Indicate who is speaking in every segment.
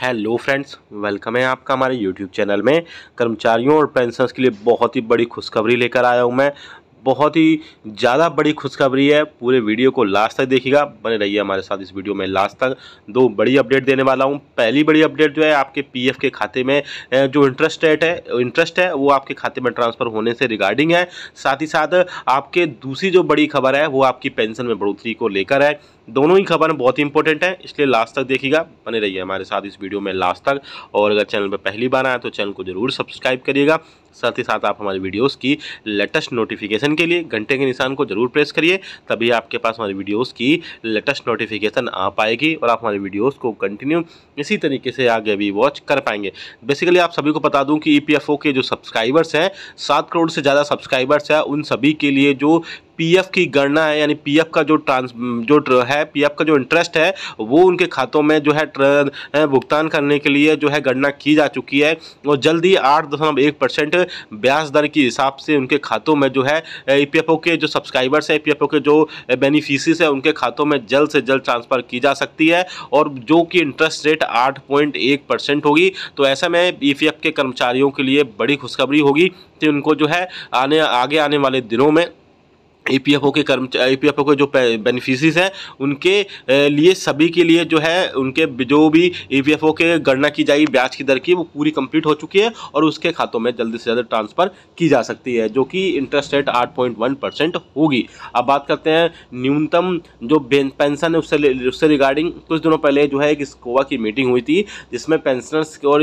Speaker 1: hello friends welcome है आपका हमारे यूट्यूब चैनल में कर्मचारियों और पेंशनर्स के लिए बहुत ही बड़ी खुशखबरी लेकर आया हूं मैं बहुत ही ज़्यादा बड़ी खुशखबरी है पूरे वीडियो को लास्ट तक देखिएगा बने रहिए हमारे साथ इस वीडियो में लास्ट तक दो बड़ी अपडेट देने वाला हूँ पहली बड़ी अपडेट जो है आपके पी के खाते में जो इंटरेस्ट रेट है इंटरेस्ट है वो आपके खाते में ट्रांसफ़र होने से रिगार्डिंग है साथ ही साथ आपके दूसरी जो बड़ी खबर है वो आपकी पेंशन में बढ़ोतरी को लेकर है दोनों ही खबर बहुत ही इंपॉर्टेंट है इसलिए लास्ट तक देखिएगा बने रहिए हमारे साथ इस वीडियो में लास्ट तक और अगर चैनल पर पहली बार आए तो चैनल को जरूर सब्सक्राइब करिएगा साथ ही साथ आप हमारे वीडियोस की लेटेस्ट नोटिफिकेशन के लिए घंटे के निशान को जरूर प्रेस करिए तभी आपके पास हमारी वीडियोस की लेटेस्ट नोटिफिकेशन आ पाएगी और आप हमारे वीडियोस को कंटिन्यू इसी तरीके से आगे भी वॉच कर पाएंगे बेसिकली आप सभी को बता दूं कि ई e के जो सब्सक्राइबर्स हैं सात करोड़ से ज़्यादा सब्सक्राइबर्स हैं उन सभी के लिए जो पीएफ की गणना है यानी पीएफ का जो ट्रांस जो है पीएफ का जो इंटरेस्ट है वो उनके खातों में जो है भुगतान करने के लिए जो है गणना की जा चुकी है और जल्द ही आठ दशमलव एक परसेंट ब्याज दर के हिसाब से उनके खातों में जो है ई के जो सब्सक्राइबर्स हैं ई के जो बेनिफिशीज हैं उनके खातों में जल्द से जल्द ट्रांसफ़र की जा सकती है और जो कि इंटरेस्ट रेट आठ पॉइंट एक परसेंट होगी तो ऐसा में ई के कर्मचारियों के लिए बड़ी खुशखबरी होगी कि उनको जो है आने आगे आने वाले दिनों में ई पी एफ ओ के कर्म ई पी एफ ओ के जो बेनिफिशरीज हैं उनके लिए सभी के लिए जो है उनके जो भी ई पी एफ ओ के गणना की जाएगी ब्याज की दर की वो पूरी कंप्लीट हो चुकी है और उसके खातों में जल्दी से जल्दी ट्रांसफ़र की जा सकती है जो कि इंटरेस्ट रेट आठ पॉइंट वन परसेंट होगी अब बात करते हैं न्यूनतम जो पेंशन है उससे उससे रिगार्डिंग कुछ दिनों पहले जो है एक स्कोवा की मीटिंग हुई थी जिसमें पेंशनर्स और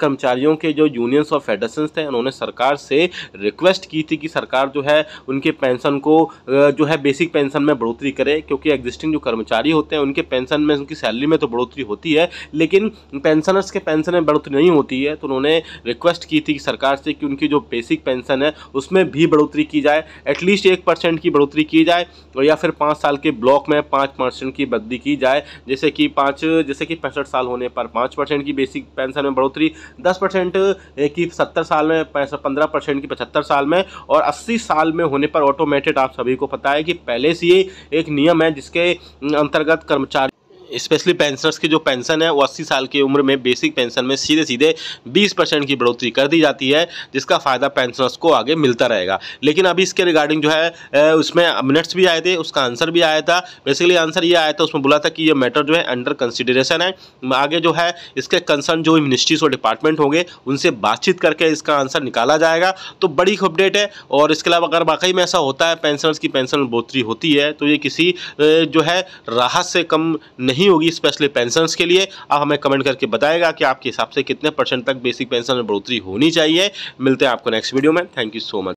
Speaker 1: कर्मचारियों के जो यूनियंस और फेडरेशन थे उन्होंने सरकार से रिक्वेस्ट की थी कि सरकार जो है उनके पेंशन को उनको जो है बेसिक पेंशन में बढ़ोतरी करे क्योंकि एग्जिस्टिंग जो कर्मचारी होते हैं उनके पेंशन में उनकी सैलरी में तो बढ़ोतरी होती है लेकिन पेंशनर्स के पेंशन में बढ़ोतरी नहीं होती है तो उन्होंने रिक्वेस्ट की थी सरकार से कि उनकी जो बेसिक पेंशन है उसमें भी बढ़ोतरी की जाए एटलीस्ट एक परसेंट की बढ़ोतरी की जाए और या फिर पाँच साल के ब्लॉक में पाँच परसेंट की बदली की जाए जैसे कि पाँच जैसे कि पैंसठ साल होने पर पाँच परसेंट की बेसिक पेंशन में बढ़ोतरी दस परसेंट की सत्तर साल में पंद्रह परसेंट की पचहत्तर साल में और अस्सी साल में होने पर ऑटोमेटेड आप सभी को पता है कि पहले से ही एक नियम है जिसके अंतर्गत कर्मचारी स्पेशली पेंशनर्स की जो पेंशन है वो अस्सी साल की उम्र में बेसिक पेंशन में सीधे सीधे बीस परसेंट की बढ़ोतरी कर दी जाती है जिसका फ़ायदा पेंशनर्स को आगे मिलता रहेगा लेकिन अभी इसके रिगार्डिंग जो है उसमें मिनट्स भी आए थे उसका आंसर भी आया था बेसिकली आंसर ये आया था उसमें बोला था कि ये मैटर जो है अंडर कंसिडरेशन है आगे जो है इसके कंसर्न जो मिनिस्ट्रीज और डिपार्टमेंट होंगे उनसे बातचीत करके इसका आंसर निकाला जाएगा तो बड़ी अपडेट है और इसके अलावा अगर वाकई में ऐसा होता है पेंशनर्स की पेंशन बढ़ोतरी होती है तो ये किसी जो है राहत से कम नहीं नहीं होगी स्पेशली पेंशन के लिए आप हमें कमेंट करके बताएगा कि आपके हिसाब से कितने परसेंट तक बेसिक पेंशन में बढ़ोतरी होनी चाहिए मिलते हैं आपको नेक्स्ट वीडियो में थैंक यू सो मच